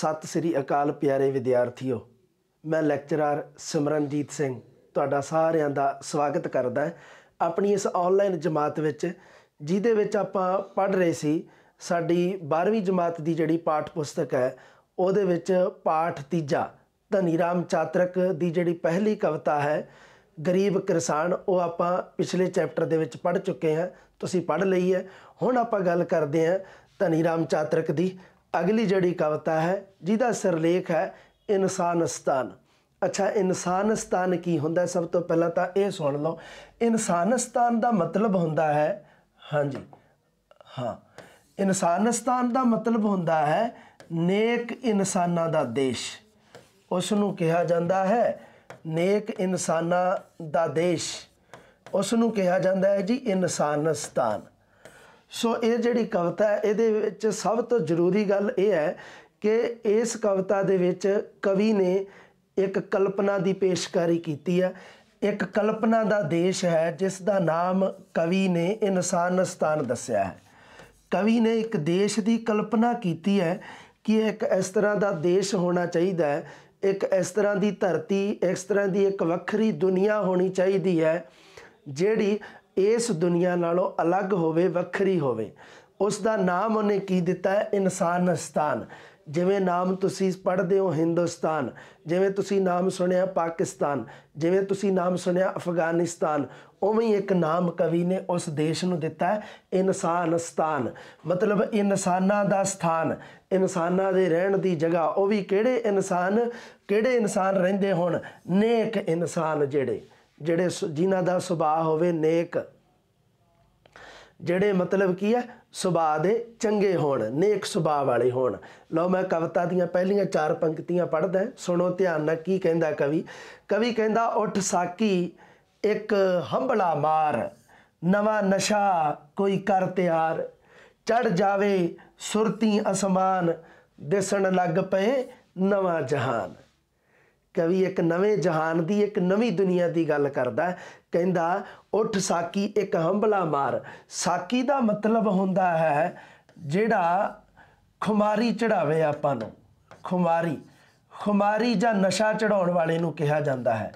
ਸਤਿ ਸ੍ਰੀ ਅਕਾਲ ਪਿਆਰੇ ਵਿਦਿਆਰਥੀਓ ਮੈਂ ਲੈਕਚਰਰ ਸਿਮਰਨਜੀਤ ਸਿੰਘ ਤੁਹਾਡਾ ਸਾਰਿਆਂ ਦਾ ਸਵਾਗਤ ਕਰਦਾ ਆਪਣੀ ਇਸ ਆਨਲਾਈਨ ਜਮਾਤ ਵਿੱਚ ਜਿਹਦੇ ਵਿੱਚ ਆਪਾਂ ਪੜ੍ਹ ਰਹੇ ਸੀ ਸਾਡੀ 12ਵੀਂ ਜਮਾਤ ਦੀ ਜਿਹੜੀ ਪਾਠ ਪੁਸਤਕ ਹੈ ਉਹਦੇ ਵਿੱਚ ਪਾਠ ਤੀਜਾ ਧਨੀਰਾਮ ਚਾਤਰਕ ਦੀ ਜਿਹੜੀ ਪਹਿਲੀ ਕਵਿਤਾ ਹੈ ਗਰੀਬ ਕਿਸਾਨ ਉਹ ਆਪਾਂ ਪਿਛਲੇ ਚੈਪਟਰ ਦੇ ਵਿੱਚ ਪੜ੍ਹ ਚੁੱਕੇ ਹਾਂ ਤੁਸੀਂ ਪੜ੍ਹ ਲਈ ਹੈ ਹੁਣ ਆਪਾਂ ਗੱਲ ਕਰਦੇ ਹਾਂ ਧਨੀਰਾਮ ਚਾਤਰਕ ਦੀ ਅਗਲੀ ਜਿਹੜੀ ਕਵਿਤਾ ਹੈ ਜਿਹਦਾ ਸਿਰਲੇਖ ਹੈ ਇਨਸਾਨਸਤਾਨ ਅੱਛਾ ਇਨਸਾਨਸਤਾਨ ਕੀ ਹੁੰਦਾ ਸਭ ਤੋਂ ਪਹਿਲਾਂ ਤਾਂ ਇਹ ਸੁਣ ਲਓ ਇਨਸਾਨਸਤਾਨ ਦਾ ਮਤਲਬ ਹੁੰਦਾ ਹੈ ਹਾਂਜੀ ਹਾਂ ਇਨਸਾਨਸਤਾਨ ਦਾ ਮਤਲਬ ਹੁੰਦਾ ਹੈ ਨੇਕ ਇਨਸਾਨਾਂ ਦਾ ਦੇਸ਼ ਉਸ ਨੂੰ ਕਿਹਾ ਜਾਂਦਾ ਹੈ ਨੇਕ ਇਨਸਾਨਾਂ ਦਾ ਦੇਸ਼ ਉਸ ਨੂੰ ਕਿਹਾ ਜਾਂਦਾ ਹੈ ਜੀ ਇਨਸਾਨਸਤਾਨ ਸੋ ਇਹ ਜਿਹੜੀ ਕਵਿਤਾ ਹੈ ਇਹਦੇ ਵਿੱਚ ਸਭ ਤੋਂ ਜ਼ਰੂਰੀ ਗੱਲ ਇਹ ਹੈ ਕਿ ਇਸ ਕਵਿਤਾ ਦੇ ਵਿੱਚ ਕਵੀ ਨੇ ਇੱਕ ਕਲਪਨਾ ਦੀ ਪੇਸ਼ਕਾਰੀ ਕੀਤੀ ਹੈ ਇੱਕ ਕਲਪਨਾ ਦਾ ਦੇਸ਼ ਹੈ ਜਿਸ ਦਾ ਨਾਮ ਕਵੀ ਨੇ ਇਨਸਾਨਸਤਾਨ ਦੱਸਿਆ ਹੈ ਕਵੀ ਨੇ ਇੱਕ ਦੇਸ਼ ਦੀ ਕਲਪਨਾ ਕੀਤੀ ਹੈ ਕਿ ਇੱਕ ਇਸ ਤਰ੍ਹਾਂ ਦਾ ਦੇਸ਼ ਹੋਣਾ ਚਾਹੀਦਾ ਹੈ ਇੱਕ ਇਸ ਤਰ੍ਹਾਂ ਦੀ ਧਰਤੀ ਇਸ ਤਰ੍ਹਾਂ ਦੀ ਇੱਕ ਵੱਖਰੀ ਦੁਨੀਆ ਹੋਣੀ ਚਾਹੀਦੀ ਹੈ ਜਿਹੜੀ ਇਸ ਦੁਨੀਆ ਨਾਲੋਂ ਅਲੱਗ ਹੋਵੇ ਵੱਖਰੀ ਹੋਵੇ ਉਸ ਦਾ ਨਾਮ ਉਹਨੇ ਕੀ ਦਿੱਤਾ ਹੈ ਇਨਸਾਨਸਤਾਨ ਜਿਵੇਂ ਨਾਮ ਤੁਸੀਂ ਪੜ੍ਹਦੇ ਹੋ ਹਿੰਦੁਸਤਾਨ ਜਿਵੇਂ ਤੁਸੀਂ ਨਾਮ ਸੁਣਿਆ ਪਾਕਿਸਤਾਨ ਜਿਵੇਂ ਤੁਸੀਂ ਨਾਮ ਸੁਣਿਆ ਅਫਗਾਨਿਸਤਾਨ ਉਵੇਂ ਹੀ ਇੱਕ ਨਾਮ ਕਵੀ ਨੇ ਉਸ ਦੇਸ਼ ਨੂੰ ਦਿੱਤਾ ਹੈ ਇਨਸਾਨਸਤਾਨ ਮਤਲਬ ਇਨਸਾਨਾਂ ਦਾ ਸਥਾਨ ਇਨਸਾਨਾਂ ਦੇ ਰਹਿਣ ਦੀ ਜਗ੍ਹਾ ਉਹ ਵੀ ਕਿਹੜੇ ਇਨਸਾਨ ਕਿਹੜੇ ਇਨਸਾਨ ਰਹਿੰਦੇ ਹੁਣ ਨੇਕ ਇਨਸਾਨ ਜਿਹੜੇ ਜਿਹੜੇ ਜਿਨ੍ਹਾਂ ਦਾ ਸੁਭਾਅ ਹੋਵੇ ਨੇਕ ਜਿਹੜੇ ਮਤਲਬ ਕੀ ਹੈ ਸੁਭਾਅ ਦੇ ਚੰਗੇ ਹੋਣ ਨੇਕ ਸੁਭਾਅ ਵਾਲੇ ਹੋਣ ਲਓ ਮੈਂ ਕਵਿਤਾ ਦੀਆਂ ਪਹਿਲੀਆਂ ਚਾਰ ਪੰਕਤੀਆਂ ਪੜ੍ਹਦਾ ਸੁਣੋ ਧਿਆਨ ਨਾਲ ਕੀ ਕਹਿੰਦਾ ਕਵੀ ਕਵੀ ਕਹਿੰਦਾ ਉੱਠ ਸਾਕੀ ਇੱਕ ਹੰਬਲਾ ਮਾਰ ਨਵਾਂ ਨਸ਼ਾ ਕੋਈ ਕਰ ਤਿਆਰ ਚੜ ਜਾਵੇ ਸੁਰਤੀ ਅਸਮਾਨ ਦਿਸਣ ਲੱਗ ਪਏ ਨਵਾਂ ਜਹਾਨ ਕਵੀ ਇੱਕ ਨਵੇਂ ਜਹਾਨ ਦੀ ਇੱਕ ਨਵੀਂ ਦੁਨੀਆ ਦੀ ਗੱਲ ਕਰਦਾ ਕਹਿੰਦਾ ਉੱਠ ਸਾਕੀ ਇੱਕ ਹੰਬਲਾ ਮਾਰ ਸਾਕੀ ਦਾ ਮਤਲਬ ਹੁੰਦਾ ਹੈ ਜਿਹੜਾ ਖੁਮਾਰੀ ਚੜਾਵੇ ਆਪਾਂ ਨੂੰ ਖੁਮਾਰੀ ਖੁਮਾਰੀ ਜਾਂ ਨਸ਼ਾ ਚੜਾਉਣ ਵਾਲੇ ਨੂੰ ਕਿਹਾ ਜਾਂਦਾ ਹੈ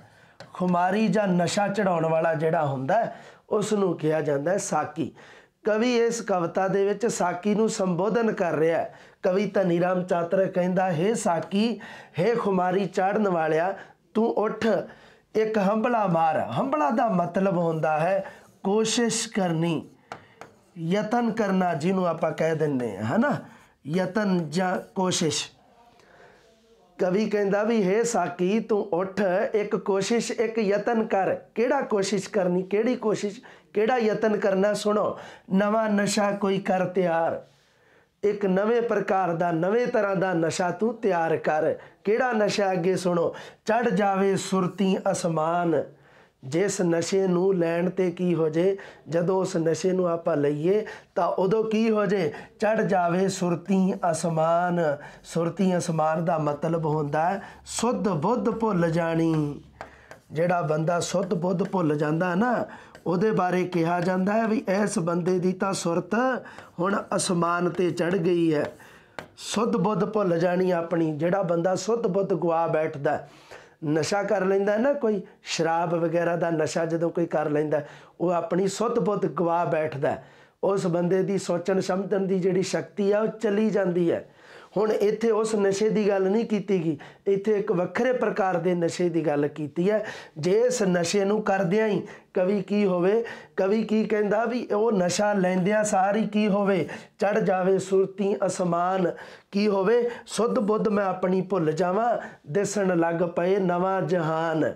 ਖੁਮਾਰੀ ਜਾਂ ਨਸ਼ਾ ਚੜਾਉਣ ਵਾਲਾ ਜਿਹੜਾ ਹੁੰਦਾ ਉਸ ਨੂੰ ਕਿਹਾ ਜਾਂਦਾ ਹੈ ਸਾਕੀ ਕਵੀ ਇਸ ਕਵਿਤਾ ਦੇ ਵਿੱਚ ਸਾਕੀ ਨੂੰ ਸੰਬੋਧਨ ਕਰ ਰਿਹਾ ਹੈ ਕਵੀ ਧਨੀ ਰਾਮ ਚਾਤਰ ਕਹਿੰਦਾ ਹੈ ਸਾਕੀ ਹੈ ਖੁਮਾਰੀ ਚੜਨ ਵਾਲਿਆ ਤੂੰ ਉੱਠ ਇੱਕ ਹੰਬਲਾ ਮਾਰ ਹੰਬਲਾ ਦਾ ਮਤਲਬ ਹੁੰਦਾ ਹੈ ਕੋਸ਼ਿਸ਼ ਕਰਨੀ ਯਤਨ ਕਰਨਾ ਜਿਹਨੂੰ ਆਪਾਂ ਕਹਿ ਦਿੰਦੇ ਹਾਂ ਹਨਾ ਯਤਨ ਜਾਂ ਕੋਸ਼ਿਸ਼ ਕਵੀ ਕਹਿੰਦਾ ਵੀ ਹੈ ਸਾਕੀ ਤੂੰ ਉੱਠ ਇੱਕ ਕੋਸ਼ਿਸ਼ ਇੱਕ ਯਤਨ ਕਰ ਕਿਹੜਾ ਕੋਸ਼ਿਸ਼ ਕਰਨੀ ਕਿਹੜੀ ਕੋਸ਼ਿਸ਼ ਕਿਹੜਾ ਯਤਨ ਕਰਨਾ ਸੁਣੋ ਨਵਾਂ ਨਸ਼ਾ ਕੋਈ ਕਰ ਤਿਆਰ ਇੱਕ ਨਵੇਂ ਪ੍ਰਕਾਰ ਦਾ ਨਵੇਂ ਤਰ੍ਹਾਂ ਦਾ ਨਸ਼ਾ ਤੂੰ ਤਿਆਰ ਕਰ ਕਿਹੜਾ ਨਸ਼ਾ ਅੱਗੇ ਸੁਣੋ ਚੜ ਜਾਵੇ ਸੁਰਤੀ ਅਸਮਾਨ ਜਿਸ ਨਸ਼ੇ ਨੂੰ ਲੈਣ ਤੇ ਕੀ ਹੋ ਜੇ ਜਦੋਂ ਉਸ ਨਸ਼ੇ ਨੂੰ ਆਪਾਂ ਲਈਏ ਤਾਂ ਉਦੋਂ ਕੀ ਹੋ ਜੇ ਚੜ ਜਾਵੇ ਸੁਰਤੀ ਅਸਮਾਨ ਸੁਰਤੀ ਅਸਮਾਨ ਦਾ ਮਤਲਬ ਹੁੰਦਾ ਹੈ ਸੁੱਧ ਬੁੱਧ ਭੁੱਲ ਜਾਣੀ ਜਿਹੜਾ ਬੰਦਾ ਸੁੱਧ ਬੁੱਧ ਭੁੱਲ ਜਾਂਦਾ ਹੈ ਨਾ ਉਹਦੇ ਬਾਰੇ ਕਿਹਾ ਜਾਂਦਾ ਹੈ ਵੀ ਇਸ ਬੰਦੇ ਦੀ ਤਾਂ ਸੁਰਤ ਹੁਣ ਅਸਮਾਨ ਤੇ ਚੜ ਗਈ ਹੈ ਸੁੱਧ ਬੁੱਧ ਭੁੱਲ ਜਾਣੀ ਆਪਣੀ ਜਿਹੜਾ ਬੰਦਾ ਸੁੱਧ ਬੁੱਧ ਗਵਾ ਬੈਠਦਾ ਨਸ਼ਾ ਕਰ ਲੈਂਦਾ ਨਾ ਕੋਈ ਸ਼ਰਾਬ ਵਗੈਰਾ ਦਾ ਨਸ਼ਾ ਜਦੋਂ ਕੋਈ ਕਰ ਲੈਂਦਾ ਉਹ ਆਪਣੀ ਸੁੱਤ ਬੁੱਤ ਗਵਾ ਬੈਠਦਾ ਉਸ ਬੰਦੇ ਦੀ ਸੋਚਣ ਸਮਝਣ ਦੀ ਜਿਹੜੀ ਸ਼ਕਤੀ ਆ ਉਹ ਚਲੀ ਜਾਂਦੀ ਹੈ ਹੁਣ ਇੱਥੇ ਉਸ ਨਸ਼ੇ ਦੀ ਗੱਲ ਨਹੀਂ ਕੀਤੀ ਗਈ ਇੱਥੇ ਇੱਕ ਵੱਖਰੇ ਪ੍ਰਕਾਰ ਦੇ ਨਸ਼ੇ ਦੀ ਗੱਲ ਕੀਤੀ ਹੈ ਜੇ ਇਸ ਨਸ਼ੇ ਨੂੰ ਕਰਦਿਆਂ ਹੀ ਕਵੀ ਕੀ ਹੋਵੇ ਕਵੀ ਕੀ ਕਹਿੰਦਾ ਵੀ ਉਹ ਨਸ਼ਾ ਲੈਂਦਿਆਂ ਸਾਰੀ ਕੀ ਹੋਵੇ ਚੜ ਜਾਵੇ ਸੁਰਤੀ ਅਸਮਾਨ ਕੀ ਹੋਵੇ ਸੁਧ ਬੁੱਧ ਮੈਂ ਆਪਣੀ ਭੁੱਲ ਜਾਵਾਂ ਦਿਸਣ ਲੱਗ ਪਏ ਨਵਾਂ ਜਹਾਨ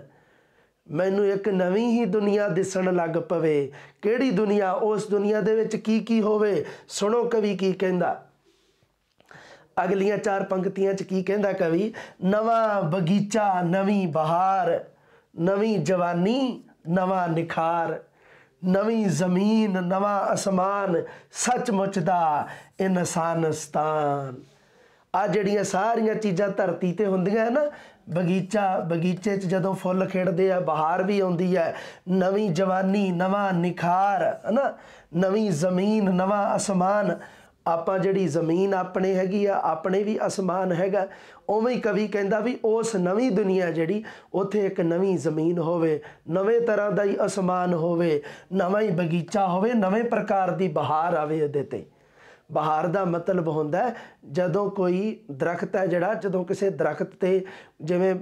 ਮੈਨੂੰ ਇੱਕ ਨਵੀਂ ਹੀ ਦੁਨੀਆ ਦਿਸਣ ਲੱਗ ਪਵੇ ਕਿਹੜੀ ਦੁਨੀਆ ਉਸ ਦੁਨੀਆ ਦੇ ਵਿੱਚ ਕੀ ਕੀ ਹੋਵੇ ਸੁਣੋ ਕਵੀ ਕੀ ਕਹਿੰਦਾ ਅਗਲੀਆਂ ਚਾਰ ਪੰਕਤੀਆਂ ਚ ਕੀ ਕਹਿੰਦਾ ਕਵੀ ਨਵਾਂ ਬਗੀਚਾ ਨਵੀਂ ਬਹਾਰ ਨਵੀਂ ਜਵਾਨੀ ਨਵਾਂ ਨਿਖਾਰ ਨਵੀਂ ਜ਼ਮੀਨ ਨਵਾਂ ਅਸਮਾਨ ਸੱਚਮੁੱਚ ਦਾ ਇਨਸਾਨਸਤਾਨ ਆ ਜਿਹੜੀਆਂ ਸਾਰੀਆਂ ਚੀਜ਼ਾਂ ਧਰਤੀ ਤੇ ਹੁੰਦੀਆਂ ਹੈ ਨਾ ਬਗੀਚਾ ਬਗੀਚੇ 'ਚ ਜਦੋਂ ਫੁੱਲ ਖਿੜਦੇ ਆ ਬਹਾਰ ਵੀ ਆਉਂਦੀ ਹੈ ਨਵੀਂ ਜਵਾਨੀ ਨਵਾਂ ਨਿਖਾਰ ਹੈ ਨਾ ਨਵੀਂ ਜ਼ਮੀਨ ਨਵਾਂ ਅਸਮਾਨ ਆਪਾਂ ਜਿਹੜੀ ਜ਼ਮੀਨ ਆਪਣੇ ਹੈਗੀ ਆ ਆਪਣੇ ਵੀ ਅਸਮਾਨ ਹੈਗਾ ਉਵੇਂ ਹੀ ਕਵੀ ਕਹਿੰਦਾ ਵੀ ਉਸ ਨਵੀਂ ਦੁਨੀਆ ਜਿਹੜੀ ਉੱਥੇ ਇੱਕ ਨਵੀਂ ਜ਼ਮੀਨ ਹੋਵੇ ਨਵੇਂ ਤਰ੍ਹਾਂ ਦਾ ਹੀ ਅਸਮਾਨ ਹੋਵੇ ਨਵਾਂ ਹੀ ਬਗੀਚਾ ਹੋਵੇ ਨਵੇਂ ਪ੍ਰਕਾਰ ਦੀ ਬਹਾਰ ਆਵੇ ਉਹਦੇ ਤੇ ਬਹਾਰ ਦਾ ਮਤਲਬ ਹੁੰਦਾ ਜਦੋਂ ਕੋਈ ਦਰਖਤ ਹੈ ਜਿਹੜਾ ਜਦੋਂ ਕਿਸੇ ਦਰਖਤ ਤੇ ਜਿਵੇਂ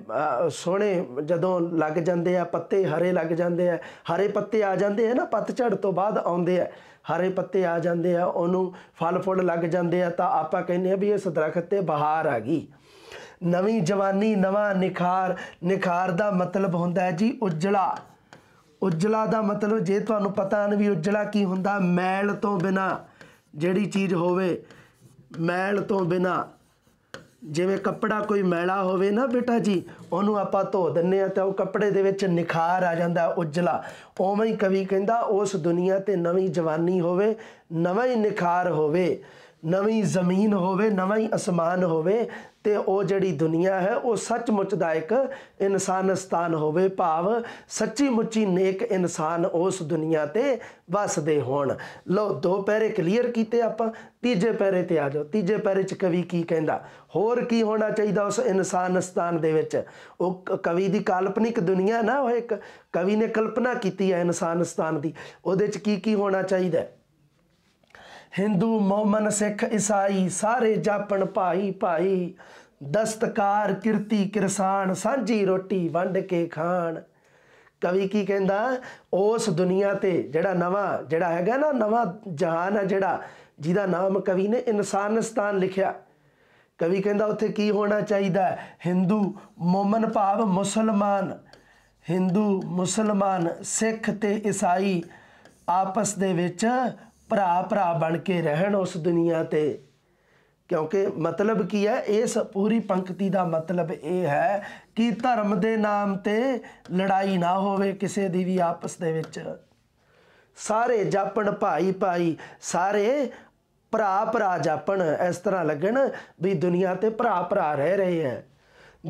ਸੋਹਣੇ ਜਦੋਂ ਲੱਗ ਜਾਂਦੇ ਆ ਪੱਤੇ ਹਰੇ ਲੱਗ ਜਾਂਦੇ ਆ ਹਰੇ ਪੱਤੇ ਆ ਜਾਂਦੇ ਆ ਨਾ ਝੜ ਤੋਂ ਬਾਅਦ ਆਉਂਦੇ ਆ ਹਰੇ ਪੱਤੇ ਆ ਜਾਂਦੇ ਆ ਉਹਨੂੰ ਫਲ ਫੁੱਲ ਲੱਗ ਜਾਂਦੇ ਆ ਤਾਂ ਆਪਾਂ ਕਹਿੰਦੇ ਆ ਵੀ ਇਸ ਦਰਖਤ ਤੇ ਬਹਾਰ ਆ ਗਈ ਨਵੀਂ ਜਵਾਨੀ ਨਵਾਂ ਨਿਖਾਰ ਨਿਖਾਰ ਦਾ ਮਤਲਬ ਹੁੰਦਾ ਹੈ ਜੀ ਉਜਲਾ ਉਜਲਾ ਦਾ ਮਤਲਬ ਜੇ ਤੁਹਾਨੂੰ ਪਤਾ ਨਹੀਂ ਵੀ ਉਜਲਾ ਕੀ ਹੁੰਦਾ ਮੈਲ ਤੋਂ ਬਿਨਾ ਜਿਹੜੀ ਚੀਜ਼ ਹੋਵੇ ਮੈਲ ਤੋਂ ਬਿਨਾ ਜਿਵੇਂ ਕੱਪੜਾ ਕੋਈ ਮੈਲਾ ਹੋਵੇ ਨਾ ਬੇਟਾ ਜੀ ਉਹਨੂੰ ਆਪਾਂ ਧੋ ਦਿੰਨੇ ਆ ਤਾਂ ਉਹ ਕੱਪੜੇ ਦੇ ਵਿੱਚ ਨਿਖਾਰ ਆ ਜਾਂਦਾ ਉਜਲਾ ਉਵੇਂ ਹੀ ਕਵੀ ਕਹਿੰਦਾ ਉਸ ਦੁਨੀਆ ਤੇ ਨਵੀਂ ਜਵਾਨੀ ਹੋਵੇ ਨਵਾਂ ਹੀ ਨਿਖਾਰ ਹੋਵੇ ਨਵੀਂ ਜ਼ਮੀਨ ਹੋਵੇ ਨਵਾਂ ਹੀ ਅਸਮਾਨ ਹੋਵੇ ਤੇ ਉਹ ਜਿਹੜੀ ਦੁਨੀਆ ਹੈ ਉਹ ਸੱਚਮੁੱਚ ਦਾ ਇੱਕ ਇਨਸਾਨਸਤਾਨ ਹੋਵੇ ਭਾਵ ਸੱਚੀ ਮੁੱਚੀ ਨੇਕ ਇਨਸਾਨ ਉਸ ਦੁਨੀਆ ਤੇ ਵਸਦੇ ਹੋਣ ਲੋ ਦੋ ਪੈਰੇ ਕਲੀਅਰ ਕੀਤੇ ਆਪਾਂ ਤੀਜੇ ਪੈਰੇ ਤੇ ਆ ਜਾਓ ਤੀਜੇ ਪੈਰੇ ਚ ਕਵੀ ਕੀ ਕਹਿੰਦਾ ਹੋਰ ਕੀ ਹੋਣਾ ਚਾਹੀਦਾ ਉਸ ਇਨਸਾਨਸਤਾਨ ਦੇ ਵਿੱਚ ਉਹ ਕਵੀ ਦੀ ਕਾਲਪਨਿਕ ਦੁਨੀਆ ਨਾ ਉਹ ਇੱਕ ਕਵੀ ਨੇ ਕਲਪਨਾ ਕੀਤੀ ਹੈ ਇਨਸਾਨਸਤਾਨ ਦੀ ਉਹਦੇ ਚ ਕੀ ਕੀ ਹੋਣਾ ਚਾਹੀਦਾ ਹਿੰਦੂ ਮੋਮਨ ਸਿੱਖ ਈਸਾਈ ਸਾਰੇ ਜਾਪਣ ਭਾਈ ਭਾਈ ਦਸਤਕਾਰ ਕਿਰਤੀ ਕਿਰਸਾਨ ਸਾਂਝੀ ਰੋਟੀ ਵੰਡ ਕੇ ਖਾਣ ਕਵੀ ਕੀ ਕਹਿੰਦਾ ਉਸ ਦੁਨੀਆ ਤੇ ਜਿਹੜਾ ਨਵਾਂ ਜਿਹੜਾ ਹੈਗਾ ਨਾ ਨਵਾਂ ਜਹਾਨ ਹੈ ਜਿਹੜਾ ਜਿਹਦਾ ਨਾਮ ਕਵੀ ਨੇ ਇਨਸਾਨਸਤਾਨ ਲਿਖਿਆ ਕਵੀ ਕਹਿੰਦਾ ਉੱਥੇ ਕੀ ਹੋਣਾ ਚਾਹੀਦਾ ਹਿੰਦੂ ਮੋਮਨ ਭਾਵ ਮੁਸਲਮਾਨ ਹਿੰਦੂ ਮੁਸਲਮਾਨ ਸਿੱਖ ਤੇ ਈਸਾਈ ਆਪਸ ਦੇ ਵਿੱਚ ਭਰਾ ਭਰਾ ਬਣ ਕੇ ਰਹਿਣ ਉਸ ਦੁਨੀਆ ਤੇ ਕਿਉਂਕਿ ਮਤਲਬ ਕੀ ਹੈ ਇਸ ਪੂਰੀ ਪੰਕਤੀ ਦਾ ਮਤਲਬ ਇਹ ਹੈ ਕਿ ਧਰਮ ਦੇ ਨਾਮ ਤੇ ਲੜਾਈ ਨਾ ਹੋਵੇ ਕਿਸੇ ਦੀ ਵੀ ਆਪਸ ਦੇ ਵਿੱਚ ਸਾਰੇ ਜਾਪਣ ਭਾਈ ਭਾਈ ਸਾਰੇ ਭਰਾ ਭਰਾ ਜਾਪਣ ਇਸ ਤਰ੍ਹਾਂ ਲੱਗਣ ਵੀ ਦੁਨੀਆ ਤੇ ਭਰਾ ਭਰਾ ਰਹਿ ਰਹੇ ਹੈ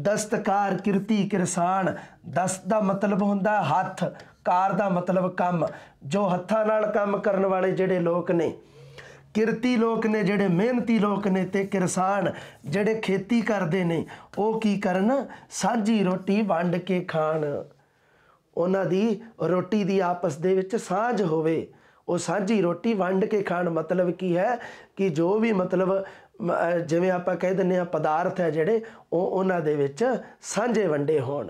ਦਸਤਕਾਰ ਕਿਰਤੀ ਕਿਰਸਾਨ ਦਸ ਦਾ ਮਤਲਬ ਹੁੰਦਾ ਹੱਥ ਕਾਰ ਦਾ ਮਤਲਬ ਕੰਮ ਜੋ ਹੱਥਾਂ ਨਾਲ ਕੰਮ ਕਰਨ ਵਾਲੇ ਜਿਹੜੇ ਲੋਕ ਨੇ ਕਿਰਤੀ ਲੋਕ ਨੇ ਜਿਹੜੇ ਮਿਹਨਤੀ ਲੋਕ ਨੇ ਤੇ ਕਿਸਾਨ ਜਿਹੜੇ ਖੇਤੀ ਕਰਦੇ ਨੇ ਉਹ ਕੀ ਕਰਨ ਸਾਂਝੀ ਰੋਟੀ ਵੰਡ ਕੇ ਖਾਣ ਉਹਨਾਂ ਦੀ ਰੋਟੀ ਦੀ ਆਪਸ ਦੇ ਵਿੱਚ ਸਾਂਝ ਹੋਵੇ ਉਹ ਸਾਂਝੀ ਰੋਟੀ ਵੰਡ ਕੇ ਖਾਣ ਮਤਲਬ ਕੀ ਹੈ ਕਿ ਜੋ ਵੀ ਮਤਲਬ ਜਿਵੇਂ ਆਪਾਂ ਕਹਿ ਦਿੰਨੇ ਆ ਪਦਾਰਥ ਹੈ ਜਿਹੜੇ ਉਹ ਉਹਨਾਂ ਦੇ ਵਿੱਚ ਸਾਂਝੇ ਵੰਡੇ ਹੋਣ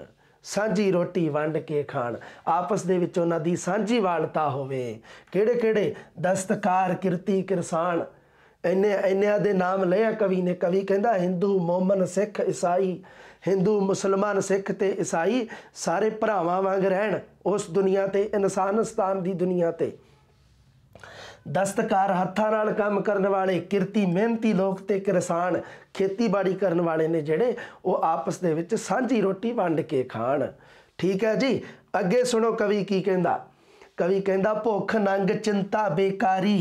ਸਾਂਝੀ ਰੋਟੀ ਵੰਡ ਕੇ ਖਾਣ ਆਪਸ ਦੇ ਵਿੱਚ ਉਹਨਾਂ ਦੀ ਸਾਂਝੀ ਵਾਲਤਾ ਹੋਵੇ ਕਿਹੜੇ ਕਿਹੜੇ ਦਸਤਕਾਰ ਕਿਰਤੀ ਕਿਰਸਾਨ ਇੰਨੇ ਇੰਨਿਆਂ ਦੇ ਨਾਮ ਲਿਆ ਕਵੀ ਨੇ ਕਵੀ ਕਹਿੰਦਾ ਹਿੰਦੂ ਮੋਮਨ ਸਿੱਖ ਈਸਾਈ ਹਿੰਦੂ ਮੁਸਲਮਾਨ ਸਿੱਖ ਤੇ ਈਸਾਈ ਸਾਰੇ ਭਰਾਵਾਂ ਵਾਂਗ ਰਹਿਣ ਉਸ ਦੁਨੀਆ ਤੇ ਇਨਸਾਨਸਤਾਨ ਦੀ ਦੁਨੀਆ ਤੇ ਦਸਤਕਾਰ ਹੱਥਾਂ ਨਾਲ ਕੰਮ ਕਰਨ ਵਾਲੇ ਕਿਰਤੀ ਮਿਹਨਤੀ ਲੋਕ ਤੇ ਕਿਸਾਨ ਖੇਤੀਬਾੜੀ ਕਰਨ ਵਾਲੇ ਨੇ ਜਿਹੜੇ ਉਹ ਆਪਸ ਦੇ ਵਿੱਚ ਸਾਂਝੀ ਰੋਟੀ ਵੰਡ ਕੇ ਖਾਣ ਠੀਕ ਹੈ ਜੀ ਅੱਗੇ ਸੁਣੋ ਕਵੀ ਕੀ ਕਹਿੰਦਾ ਕਵੀ ਕਹਿੰਦਾ ਭੁੱਖ ਨੰਗ ਚਿੰਤਾ ਬੇਕਾਰੀ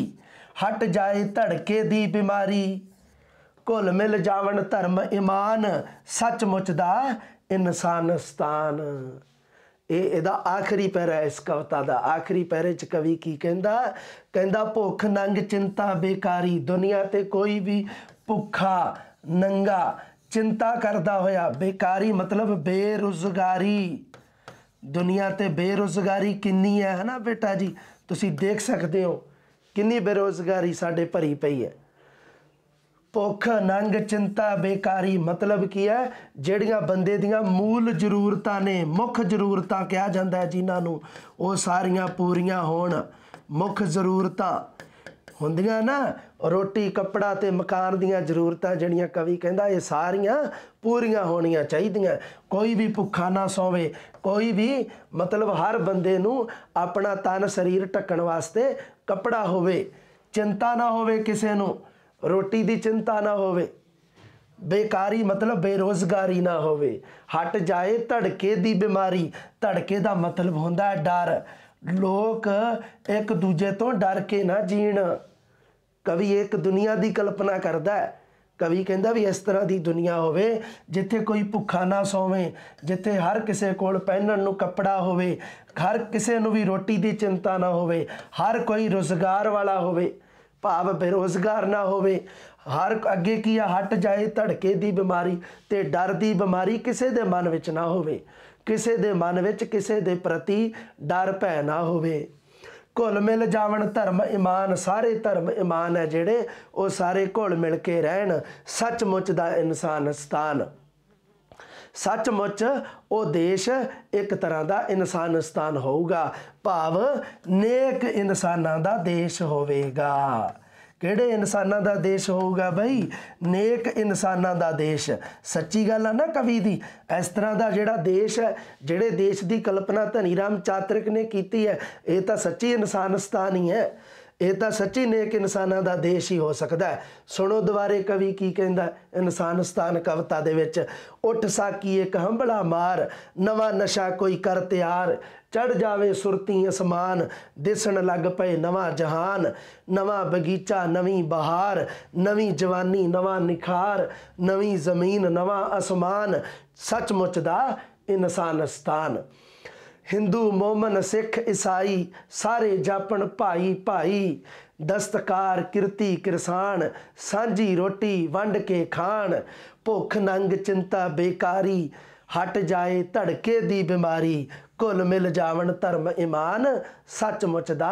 ਹਟ ਜਾਏ ਧੜਕੇ ਦੀ ਬਿਮਾਰੀ ਕੁੱਲ ਮਿਲ ਜਾਵਣ ਧਰਮ ਇਮਾਨ ਸੱਚਮੁੱਚ ਦਾ ਇਨਸਾਨਸਤਾਨ ਇਹ ਇਹਦਾ ਆਖਰੀ ਪੈਰਾ ਇਸ ਕਵਤਾ ਦਾ ਆਖਰੀ ਪੈਰੇ ਚ ਕਵੀ ਕੀ ਕਹਿੰਦਾ ਕਹਿੰਦਾ ਭੁੱਖ ਨੰਗ ਚਿੰਤਾ ਬੇਕਾਰੀ ਦੁਨੀਆ ਤੇ ਕੋਈ ਵੀ ਭੁੱਖਾ ਨੰਗਾ ਚਿੰਤਾ ਕਰਦਾ ਹੋਇਆ ਬੇਕਾਰੀ ਮਤਲਬ ਬੇਰੁਜ਼ਗਾਰੀ ਦੁਨੀਆ ਤੇ ਬੇਰੁਜ਼ਗਾਰੀ ਕਿੰਨੀ ਹੈ ਹਨਾ ਬੇਟਾ ਜੀ ਤੁਸੀਂ ਦੇਖ ਸਕਦੇ ਹੋ ਕਿੰਨੀ ਬੇਰੁਜ਼ਗਾਰੀ ਸਾਡੇ ਭਰੀ ਪਈ ਹੈ ਭੁੱਖ ਨੰਗ ਚਿੰਤਾ ਬੇਕਾਰੀ ਮਤਲਬ ਕੀ ਹੈ ਜਿਹੜੀਆਂ ਬੰਦੇ ਦੀਆਂ ਮੂਲ ਜ਼ਰੂਰਤਾਂ ਨੇ ਮੁੱਖ ਜ਼ਰੂਰਤਾਂ ਕਿਹਾ ਜਾਂਦਾ ਹੈ ਜਿਨ੍ਹਾਂ ਨੂੰ ਉਹ ਸਾਰੀਆਂ ਪੂਰੀਆਂ ਹੋਣ ਮੁੱਖ ਜ਼ਰੂਰਤਾਂ ਹੁੰਦੀਆਂ ਨਾ ਰੋਟੀ ਕੱਪੜਾ ਤੇ ਮਕਾਨ ਦੀਆਂ ਜ਼ਰੂਰਤਾਂ ਜਿਹੜੀਆਂ ਕਵੀ ਕਹਿੰਦਾ ਇਹ ਸਾਰੀਆਂ ਪੂਰੀਆਂ ਹੋਣੀਆਂ ਚਾਹੀਦੀਆਂ ਕੋਈ ਵੀ ਭੁੱਖਾ ਨਾ ਸੋਵੇ ਕੋਈ ਵੀ ਮਤਲਬ ਹਰ ਬੰਦੇ ਨੂੰ ਆਪਣਾ ਤਨ ਸਰੀਰ ਢੱਕਣ ਵਾਸਤੇ ਕੱਪੜਾ ਹੋਵੇ ਚਿੰਤਾ ਨਾ ਹੋਵੇ ਕਿਸੇ ਨੂੰ ਰੋਟੀ ਦੀ ਚਿੰਤਾ ਨਾ ਹੋਵੇ ਬੇਕਾਰੀ ਮਤਲਬ ਬੇਰੋਜ਼ਗਾਰੀ ਨਾ ਹੋਵੇ ਹਟ ਜਾਏ ਧੜਕੇ ਦੀ ਬਿਮਾਰੀ ਧੜਕੇ ਦਾ ਮਤਲਬ ਹੁੰਦਾ ਹੈ ਡਰ ਲੋਕ ਇੱਕ ਦੂਜੇ ਤੋਂ ਡਰ ਕੇ ਨਾ ਜੀਣ ਕਵੀ ਇੱਕ ਦੁਨੀਆ ਦੀ ਕਲਪਨਾ ਕਰਦਾ ਹੈ ਕਵੀ ਕਹਿੰਦਾ ਵੀ ਇਸ ਤਰ੍ਹਾਂ ਦੀ ਦੁਨੀਆ ਹੋਵੇ ਜਿੱਥੇ ਕੋਈ ਭੁੱਖਾ ਨਾ ਸੋਵੇ ਜਿੱਥੇ ਹਰ ਕਿਸੇ ਕੋਲ ਪਹਿਨਣ ਨੂੰ ਕੱਪੜਾ ਹੋਵੇ ਹਰ ਕਿਸੇ ਨੂੰ ਵੀ ਰੋਟੀ ਦੀ ਚਿੰਤਾ ਨਾ ਹੋਵੇ ਹਰ ਕੋਈ ਰੋਜ਼ਗਾਰ ਵਾਲਾ ਹੋਵੇ ਭਾਵ ਬੇਰੋਜ਼ਗਾਰ ਨਾ ਹੋਵੇ ਹਰ ਅੱਗੇ ਕੀ ਆ ਹਟ ਜਾਏ ਧੜਕੇ ਦੀ ਬਿਮਾਰੀ ਤੇ ਡਰ ਦੀ ਬਿਮਾਰੀ ਕਿਸੇ ਦੇ ਮਨ ਵਿੱਚ ਨਾ ਹੋਵੇ ਕਿਸੇ ਦੇ ਮਨ ਵਿੱਚ ਕਿਸੇ ਦੇ ਪ੍ਰਤੀ ਡਰ ਭੈ ਨਾ ਹੋਵੇ ਘੁਲ ਮਿਲ ਜਾਵਣ ਧਰਮ ਇਮਾਨ ਸਾਰੇ ਧਰਮ ਇਮਾਨ ਹੈ ਜਿਹੜੇ ਉਹ ਸਾਰੇ ਘੁਲ ਮਿਲ ਕੇ ਰਹਿਣ ਸੱਚਮੁੱਚ ਦਾ ਇਨਸਾਨ ਸਤਾਨ ਸੱਚਮੁੱਚ ਉਹ ਦੇਸ਼ ਇੱਕ ਤਰ੍ਹਾਂ ਦਾ ਇਨਸਾਨਸਤਾਨ ਹੋਊਗਾ ਭਾਵ ਨੇਕ ਇਨਸਾਨਾਂ ਦਾ ਦੇਸ਼ ਹੋਵੇਗਾ ਕਿਹੜੇ ਇਨਸਾਨਾਂ ਦਾ ਦੇਸ਼ ਹੋਊਗਾ ਭਾਈ ਨੇਕ ਇਨਸਾਨਾਂ ਦਾ ਦੇਸ਼ ਸੱਚੀ ਗੱਲ ਆ ਨਾ ਕਵੀ ਦੀ ਇਸ ਤਰ੍ਹਾਂ ਦਾ ਜਿਹੜਾ ਦੇਸ਼ ਹੈ ਜਿਹੜੇ ਦੇਸ਼ ਦੀ ਕਲਪਨਾ ਧਨੀ ਰਾਮ ਚਾਤ੍ਰਿਕ ਨੇ ਕੀਤੀ ਹੈ ਇਹ ਤਾਂ ਸੱਚੀ ਇਨਸਾਨਸਤਾਨ ਹੀ ਹੈ ਇਹ ਤਾਂ ਸੱਚੀ ਨੇਕ ਇਨਸਾਨਾਂ ਦਾ ਦੇਸ਼ ਹੀ ਹੋ ਸਕਦਾ ਹੈ ਸੁਣੋ ਦੁਬਾਰੇ ਕਵੀ ਕੀ ਕਹਿੰਦਾ ਇਨਸਾਨਸਤਾਨ ਕਵਿਤਾ ਦੇ ਵਿੱਚ ਉੱਠ ਸਾਕੀ ਇੱਕ ਹੰਬਲਾ ਮਾਰ ਨਵਾਂ ਨਸ਼ਾ ਕੋਈ ਕਰ ਤਿਆਰ ਚੜ ਜਾਵੇ ਸੁਰਤੀ ਅਸਮਾਨ ਦਿਸਣ ਲੱਗ ਪਏ ਨਵਾਂ ਜਹਾਨ ਨਵਾਂ ਬਗੀਚਾ ਨਵੀਂ ਬਹਾਰ ਨਵੀਂ ਜਵਾਨੀ ਨਵਾਂ ਨਿਖਾਰ ਨਵੀਂ ਜ਼ਮੀਨ ਨਵਾਂ ਅਸਮਾਨ ਸੱਚਮੁੱਚ ਦਾ ਇਨਸਾਨਸਤਾਨ ਹਿੰਦੂ ਮੋਮਨ ਸਿੱਖ ਈਸਾਈ ਸਾਰੇ ਜਾਪਣ ਭਾਈ ਭਾਈ ਦਸਤਕਾਰ ਕਿਰਤੀ ਕਿਰਸਾਨ ਸਾਂਝੀ ਰੋਟੀ ਵੰਡ ਕੇ ਖਾਣ ਭੁੱਖ ਨੰਗ ਚਿੰਤਾ ਬੇਕਾਰੀ ਹਟ ਜਾਏ ਧੜਕੇ ਦੀ ਬਿਮਾਰੀ ਕੁੱਲ ਮਿਲ ਜਾਵਣ ਧਰਮ ਇਮਾਨ ਸੱਚਮੁੱਚ ਦਾ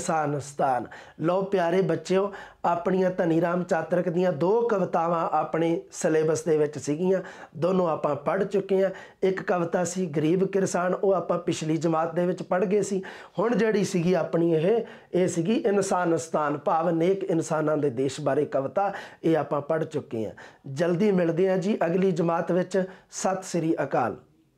ਸਤਾਨ ਲੋ ਪਿਆਰੇ ਬੱਚਿਓ ਆਪਣੀਆਂ ਧਨੀ ਰਾਮ ਚਾਤਰਕ ਦੀਆਂ ਦੋ ਕਵਿਤਾਵਾਂ ਆਪਣੇ ਸਿਲੇਬਸ ਦੇ ਵਿੱਚ ਸੀਗੀਆਂ ਦੋਨੋਂ ਆਪਾਂ ਪੜ੍ਹ ਚੁੱਕੇ ਆ ਇੱਕ ਕਵਿਤਾ ਸੀ ਗਰੀਬ ਕਿਸਾਨ ਉਹ ਆਪਾਂ ਪਿਛਲੀ ਜਮਾਤ ਦੇ ਵਿੱਚ ਪੜ੍ਹ ਗਏ ਸੀ ਹੁਣ ਜਿਹੜੀ ਸੀਗੀ ਆਪਣੀ ਇਹ ਇਹ ਸੀਗੀ ਸਤਾਨ ਭਾਵ ਨੇਕ ਇਨਸਾਨਾਂ ਦੇ ਦੇਸ਼ ਬਾਰੇ ਕਵਿਤਾ ਇਹ ਆਪਾਂ ਪੜ੍ਹ ਚੁੱਕੇ ਆ ਜਲਦੀ ਮਿਲਦੇ ਆ ਜੀ ਅਗਲੀ ਜਮਾਤ ਵਿੱਚ ਸਤਿ ਸ੍ਰੀ ਅਕਾਲ